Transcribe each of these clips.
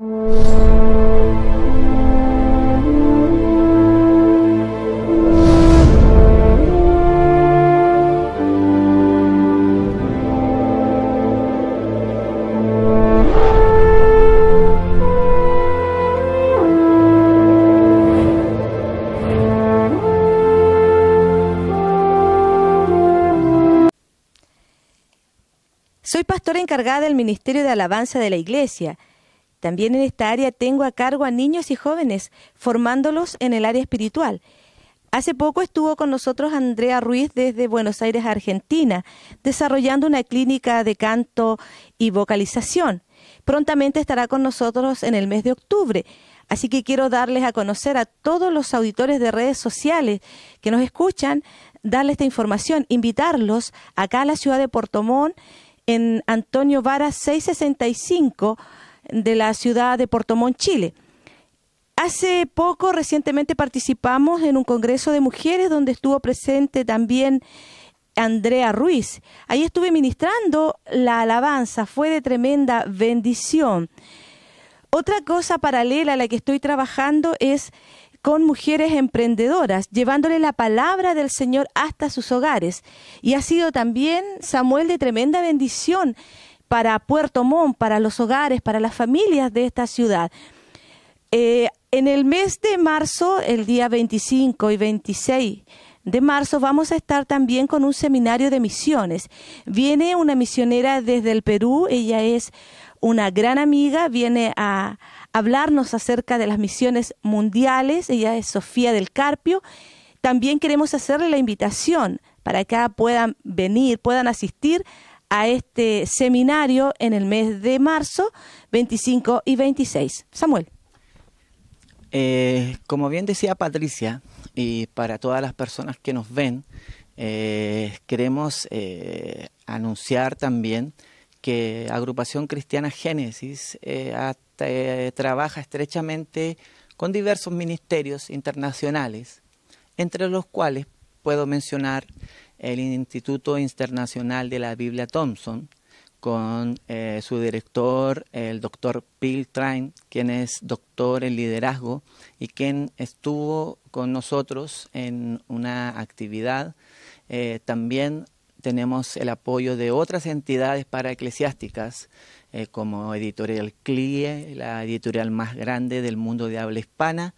Soy pastora encargada del Ministerio de Alabanza de la Iglesia también en esta área tengo a cargo a niños y jóvenes, formándolos en el área espiritual. Hace poco estuvo con nosotros Andrea Ruiz desde Buenos Aires, Argentina, desarrollando una clínica de canto y vocalización. Prontamente estará con nosotros en el mes de octubre. Así que quiero darles a conocer a todos los auditores de redes sociales que nos escuchan, darles esta información, invitarlos acá a la ciudad de Portomón en Antonio Vara 665 de la ciudad de Portomón, Chile. Hace poco, recientemente, participamos en un congreso de mujeres donde estuvo presente también Andrea Ruiz. Ahí estuve ministrando la alabanza, fue de tremenda bendición. Otra cosa paralela a la que estoy trabajando es con mujeres emprendedoras, llevándole la palabra del Señor hasta sus hogares. Y ha sido también, Samuel, de tremenda bendición para Puerto Montt, para los hogares, para las familias de esta ciudad. Eh, en el mes de marzo, el día 25 y 26 de marzo, vamos a estar también con un seminario de misiones. Viene una misionera desde el Perú, ella es una gran amiga, viene a hablarnos acerca de las misiones mundiales, ella es Sofía del Carpio. También queremos hacerle la invitación para que puedan venir, puedan asistir a este seminario en el mes de marzo 25 y 26. Samuel. Eh, como bien decía Patricia, y para todas las personas que nos ven, eh, queremos eh, anunciar también que Agrupación Cristiana Génesis trabaja estrechamente con diversos ministerios internacionales, entre los cuales puedo mencionar el Instituto Internacional de la Biblia Thompson con eh, su director, el doctor Bill Train, quien es doctor en liderazgo y quien estuvo con nosotros en una actividad. Eh, también tenemos el apoyo de otras entidades para eclesiásticas, eh, como Editorial CLIE, la editorial más grande del mundo de habla hispana,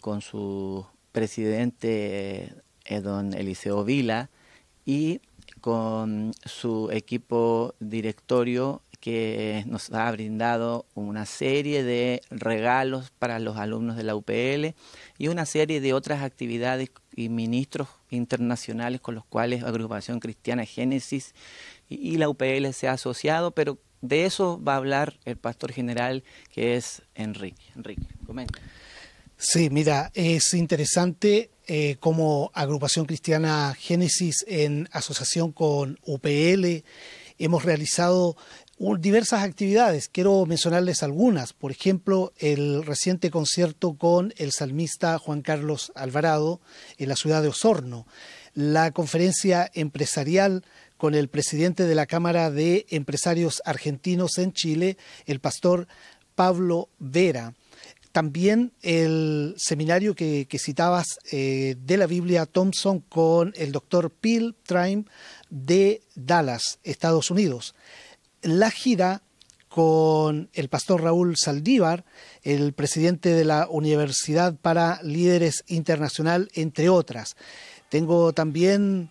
con su presidente eh, don Eliseo Vila, y con su equipo directorio que nos ha brindado una serie de regalos para los alumnos de la UPL y una serie de otras actividades y ministros internacionales con los cuales Agrupación Cristiana Génesis y, la UPL se ha asociado, pero de eso va a hablar el pastor general que es Enrique. Enrique, comenta. Sí, mira, es interesante eh, cómo como agrupación cristiana Génesis en asociación con UPL hemos realizado diversas actividades. Quiero mencionarles algunas. Por ejemplo, el reciente concierto con el salmista Juan Carlos Alvarado en la ciudad de Osorno. La conferencia empresarial con el presidente de la Cámara de Empresarios Argentinos en Chile, el pastor Pablo Vera también el seminario que, citabas eh, de la Biblia Thompson con el doctor Bill Trime de Dallas, Estados Unidos. La gira con el pastor Raúl Saldívar, el presidente de la Universidad para Líderes Internacional, entre otras. Tengo también